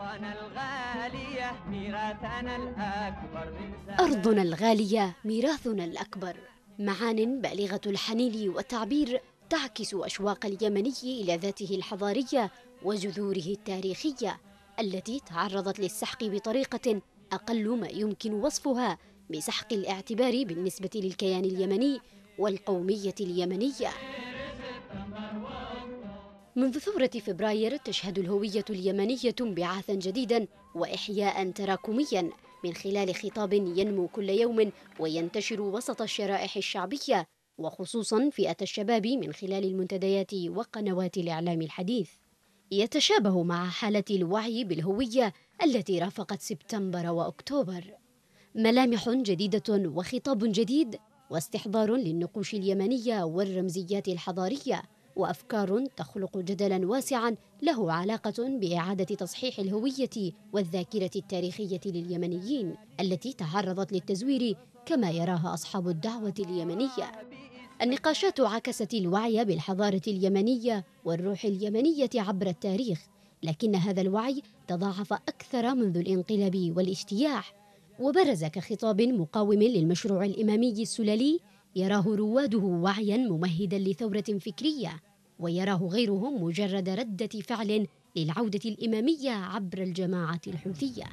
أرضنا الغالية ميراثنا الأكبر أرضنا الغالية ميراثنا الأكبر معان بالغة الحنين والتعبير تعكس أشواق اليمني إلى ذاته الحضارية وجذوره التاريخية التي تعرضت للسحق بطريقة أقل ما يمكن وصفها بسحق الاعتبار بالنسبة للكيان اليمني والقومية اليمنية منذ ثورة فبراير تشهد الهوية اليمنية انبعاثا جديدا وإحياء تراكميا من خلال خطاب ينمو كل يوم وينتشر وسط الشرائح الشعبية وخصوصا فئة الشباب من خلال المنتديات وقنوات الإعلام الحديث يتشابه مع حالة الوعي بالهوية التي رافقت سبتمبر وأكتوبر ملامح جديدة وخطاب جديد واستحضار للنقوش اليمنية والرمزيات الحضارية وافكار تخلق جدلا واسعا له علاقه باعاده تصحيح الهويه والذاكره التاريخيه لليمنيين التي تعرضت للتزوير كما يراها اصحاب الدعوه اليمنيه النقاشات عكست الوعي بالحضاره اليمنيه والروح اليمنيه عبر التاريخ لكن هذا الوعي تضاعف اكثر منذ الانقلاب والاجتياح وبرز كخطاب مقاوم للمشروع الامامي السلالي يراه رواده وعيا ممهدا لثوره فكريه ويراه غيرهم مجرد ردة فعل للعودة الإمامية عبر الجماعة الحوثية.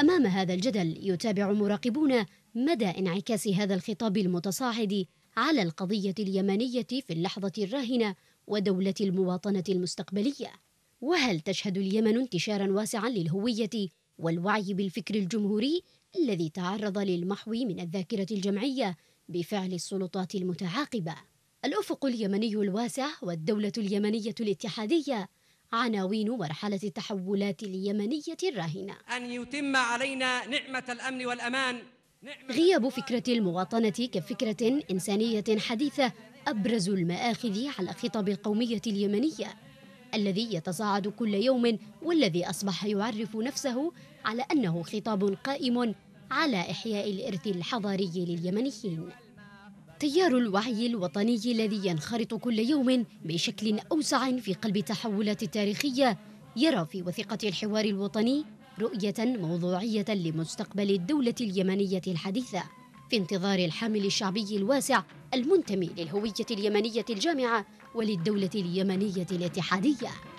أمام هذا الجدل يتابع مراقبون مدى انعكاس هذا الخطاب المتصاعد على القضية اليمنية في اللحظة الراهنة ودولة المواطنة المستقبلية. وهل تشهد اليمن انتشارا واسعا للهوية والوعي بالفكر الجمهوري الذي تعرض للمحو من الذاكرة الجمعية بفعل السلطات المتعاقبه الأفق اليمني الواسع والدولة اليمنية الاتحادية عناوين مرحلة التحولات اليمنية الراهنة أن يتم علينا نعمة الأمن والأمان غياب فكرة المواطنة كفكرة إنسانية حديثة أبرز المآخذ على خطاب القومية اليمنية الذي يتصاعد كل يوم والذي أصبح يعرف نفسه على أنه خطاب قائم على إحياء الإرث الحضاري لليمنيين تيار الوعي الوطني الذي ينخرط كل يوم بشكل أوسع في قلب التحولات التاريخية يرى في وثيقة الحوار الوطني رؤية موضوعية لمستقبل الدولة اليمنية الحديثة في انتظار الحامل الشعبي الواسع المنتمي للهوية اليمنية الجامعة وللدولة اليمنية الاتحادية